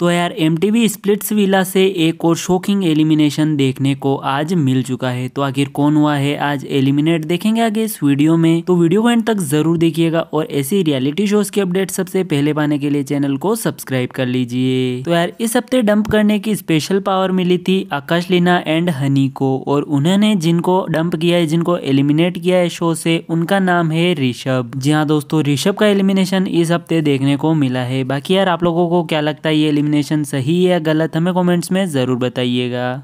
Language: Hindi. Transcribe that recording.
तो यार एम टी स्प्लिट्स विला से एक और शॉकिंग एलिमिनेशन देखने को आज मिल चुका है तो आखिर कौन हुआ है आज एलिमिनेट देखेंगे आगे इस वीडियो में तो वीडियो को एंड तक जरूर देखिएगा और ऐसी रियलिटी शोज की अपडेट सबसे पहले पाने के लिए चैनल को सब्सक्राइब कर लीजिए तो यार इस हफ्ते डंप करने की स्पेशल पावर मिली थी आकाश लीना एंड हनी को और उन्होंने जिनको डंप किया है जिनको एलिमिनेट किया है शो से उनका नाम है ऋषभ जी हाँ दोस्तों ऋषभ का एलिमिनेशन इस हफ्ते देखने को मिला है बाकी यार आप लोगों को क्या लगता है ये एलिमिनेशन सही है या गलत हमें कमेंट्स में ज़रूर बताइएगा